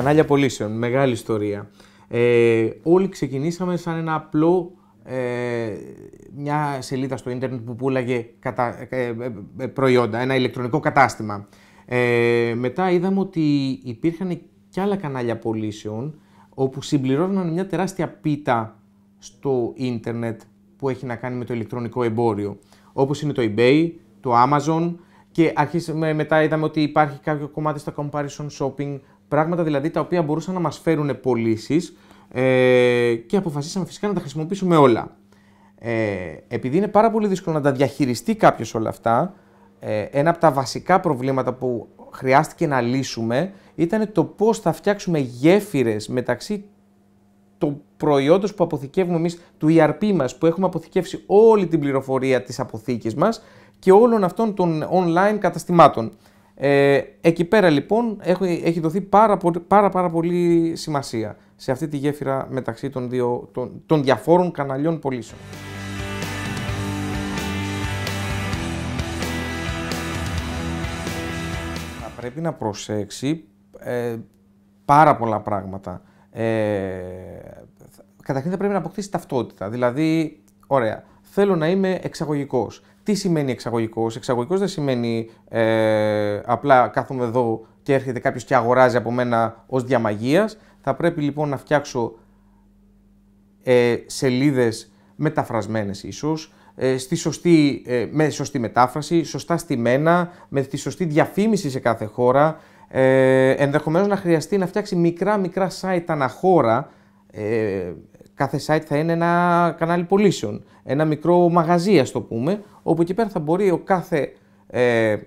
κανάλια πωλήσεων, μεγάλη ιστορία. Ε, όλοι ξεκινήσαμε σαν ένα απλό ε, μια σελίδα στο ίντερνετ που πουλάγε κατα, ε, ε προϊόντα, ένα ηλεκτρονικό κατάστημα. Ε, μετά είδαμε ότι υπήρχαν και άλλα κανάλια πωλήσεων όπου συμπληρώναν μια τεράστια πίτα στο ίντερνετ που έχει να κάνει με το ηλεκτρονικό εμπόριο. Όπως είναι το eBay, το Amazon και αρχίσαμε, μετά είδαμε ότι υπάρχει κάποιο κομμάτι στο comparison shopping Πράγματα δηλαδή τα οποία μπορούσαν να μας φέρουν πωλήσεις ε, και αποφασίσαμε φυσικά να τα χρησιμοποιήσουμε όλα. Ε, επειδή είναι πάρα πολύ δύσκολο να τα διαχειριστεί κάποιος όλα αυτά, ε, ένα από τα βασικά προβλήματα που χρειάστηκε να λύσουμε ήταν το πώς θα φτιάξουμε γέφυρες μεταξύ του προϊόντος που αποθηκεύουμε εμείς, του ERP μας, που έχουμε αποθηκεύσει όλη την πληροφορία της αποθήκης μας και όλων αυτών των online καταστημάτων. Ε, εκεί πέρα λοιπόν έχει, έχει δοθεί πάρα, πάρα, πολύ σημασία σε αυτή τη γέφυρα μεταξύ των, δύο, των, των διαφόρων καναλιών πωλήσεων. Θα πρέπει να προσέξει ε, πάρα πολλά πράγματα. Ε, καταρχήν θα πρέπει να αποκτήσει ταυτότητα. Δηλαδή, ωραία, θέλω να είμαι εξαγωγικός. Τι σημαίνει εξαγωγικός. Εξαγωγικός δεν σημαίνει ε, απλά κάθομαι εδώ και έρχεται κάποιος και αγοράζει από μένα ως διαμαγείας. Θα πρέπει λοιπόν να φτιάξω ε, σελίδες μεταφρασμένες ίσως, ε, στη σωστή, ε, με σωστή μετάφραση, σωστά στημένα, με τη σωστή διαφήμιση σε κάθε χώρα. Ε, ενδεχομένως να χρειαστεί να φτιάξει μικρά μικρά site αναχώρα, ε, Κάθε site θα είναι ένα κανάλι πωλήσεων, ένα μικρό μαγαζί ας το πούμε, όπου εκεί πέρα θα μπορεί ο κάθε ε, ε,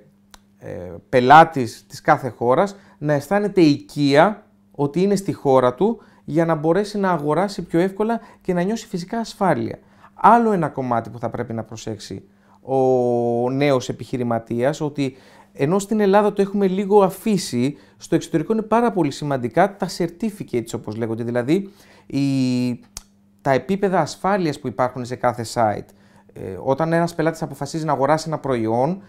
πελάτης της κάθε χώρας να αισθάνεται οικία ότι είναι στη χώρα του για να μπορέσει να αγοράσει πιο εύκολα και να νιώσει φυσικά ασφάλεια. Άλλο ένα κομμάτι που θα πρέπει να προσέξει ο νέος επιχειρηματίας, ότι ενώ στην Ελλάδα το έχουμε λίγο αφήσει, στο εξωτερικό είναι πάρα πολύ σημαντικά τα certificates όπως λέγονται, δηλαδή τα επίπεδα ασφάλειας που υπάρχουν σε κάθε site. Ε, όταν ένας πελάτης αποφασίζει να αγοράσει ένα προϊόν,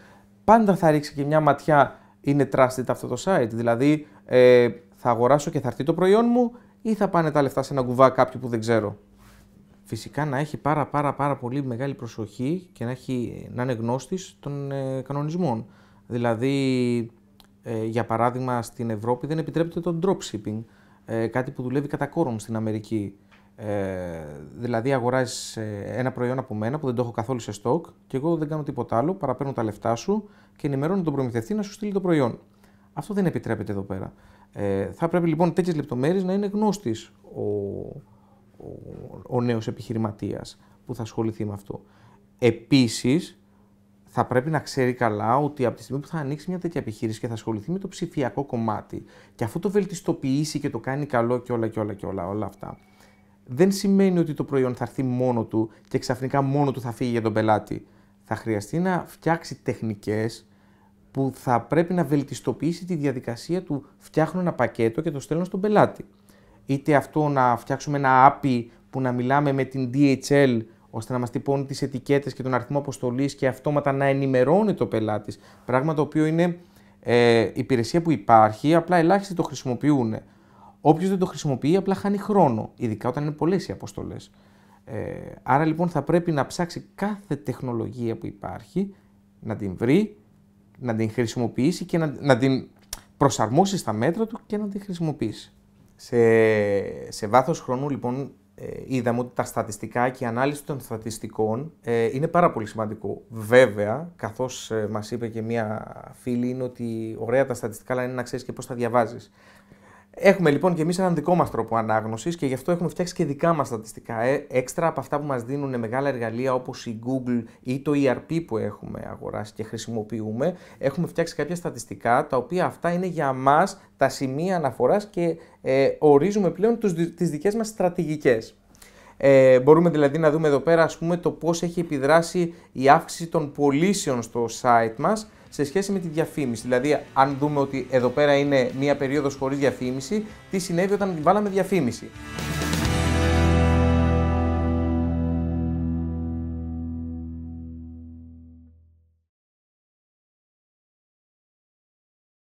πάντα θα ρίξει και μια ματιά είναι trusted αυτό το site. Δηλαδή, ε, θα αγοράσω και θα έρθει το προϊόν μου ή θα πάνε τα λεφτά σε ένα κουβά κάποιου που δεν ξέρω. Φυσικά να έχει πάρα πάρα πάρα πολύ μεγάλη προσοχή και να, έχει, να είναι γνώστης των ε, κανονισμών. Δηλαδή, ε, για παράδειγμα, στην Ευρώπη δεν επιτρέπεται το dropshipping, κάτι που δουλεύει κατά κόρον στην Αμερική. Ε, δηλαδή, αγοράζεις ε, ένα προϊόν από μένα που δεν το έχω καθόλου σε στόκ και εγώ δεν κάνω τίποτα άλλο παρά παίρνω τα λεφτά σου και ενημερώνω τον προμηθευτή να σου στείλει το προϊόν. Αυτό δεν επιτρέπεται εδώ πέρα. Ε, θα πρέπει λοιπόν τέτοιες λεπτομέρειες να είναι γνώστης ο, ο, ο νέος επιχειρηματίας που θα ασχοληθεί με αυτό. Επίσης, θα πρέπει να ξέρει καλά ότι από τη στιγμή που θα ανοίξει μια τέτοια επιχείρηση και θα ασχοληθεί με το ψηφιακό κομμάτι και αφού το βελτιστοποιήσει και το κάνει καλό και όλα και όλα και όλα, όλα αυτά, δεν σημαίνει ότι το προϊόν θα έρθει μόνο του και ξαφνικά μόνο του θα φύγει για τον πελάτη. Θα χρειαστεί να φτιάξει τεχνικές που θα πρέπει να βελτιστοποιήσει τη διαδικασία του φτιάχνω ένα πακέτο και το στέλνω στον πελάτη. Είτε αυτό να φτιάξουμε ένα API που να μιλάμε με την DHL ώστε να μας τυπώνει τις ετικέτες και τον αριθμό αποστολής και αυτόματα να ενημερώνει το πελάτης. Πράγμα το οποίο είναι ε, υπηρεσία που υπάρχει, απλά ελάχιστοι το χρησιμοποιούν. Όποιος δεν το χρησιμοποιεί απλά χάνει χρόνο, ειδικά όταν είναι πολλές οι αποστολές. Ε, άρα λοιπόν θα πρέπει να ψάξει κάθε τεχνολογία που υπάρχει, να την βρει, να την χρησιμοποιήσει και να, να την προσαρμόσει στα μέτρα του και να την χρησιμοποιήσει. Σε, σε βάθος χρόνου λοιπόν ε, είδαμε ότι τα στατιστικά και η ανάλυση των στατιστικών ε, είναι πάρα πολύ σημαντικό. Βέβαια, καθώς ε, μας είπε και μία φίλη, είναι ότι ωραία τα στατιστικά, αλλά είναι να ξέρεις και πώς τα διαβάζεις. Έχουμε λοιπόν και εμείς έναν δικό μας τρόπο ανάγνωσης και γι' αυτό έχουμε φτιάξει και δικά μας στατιστικά ε, έξτρα από αυτά που μας δίνουν μεγάλα εργαλεία όπως η Google ή το ERP που έχουμε αγοράσει και χρησιμοποιούμε. Έχουμε φτιάξει κάποια στατιστικά τα οποία αυτά είναι για μας τα σημεία αναφοράς και ε, ορίζουμε πλέον τις δικές μας στρατηγικές. Ε, μπορούμε δηλαδή να δούμε εδώ πέρα ας πούμε, το πώς έχει επιδράσει η αύξηση των πωλήσεων στο site μας σε σχέση με τη διαφήμιση. Δηλαδή, αν δούμε ότι εδώ πέρα είναι μία περίοδος χωρίς διαφήμιση, τι συνέβη όταν βάλαμε διαφήμιση.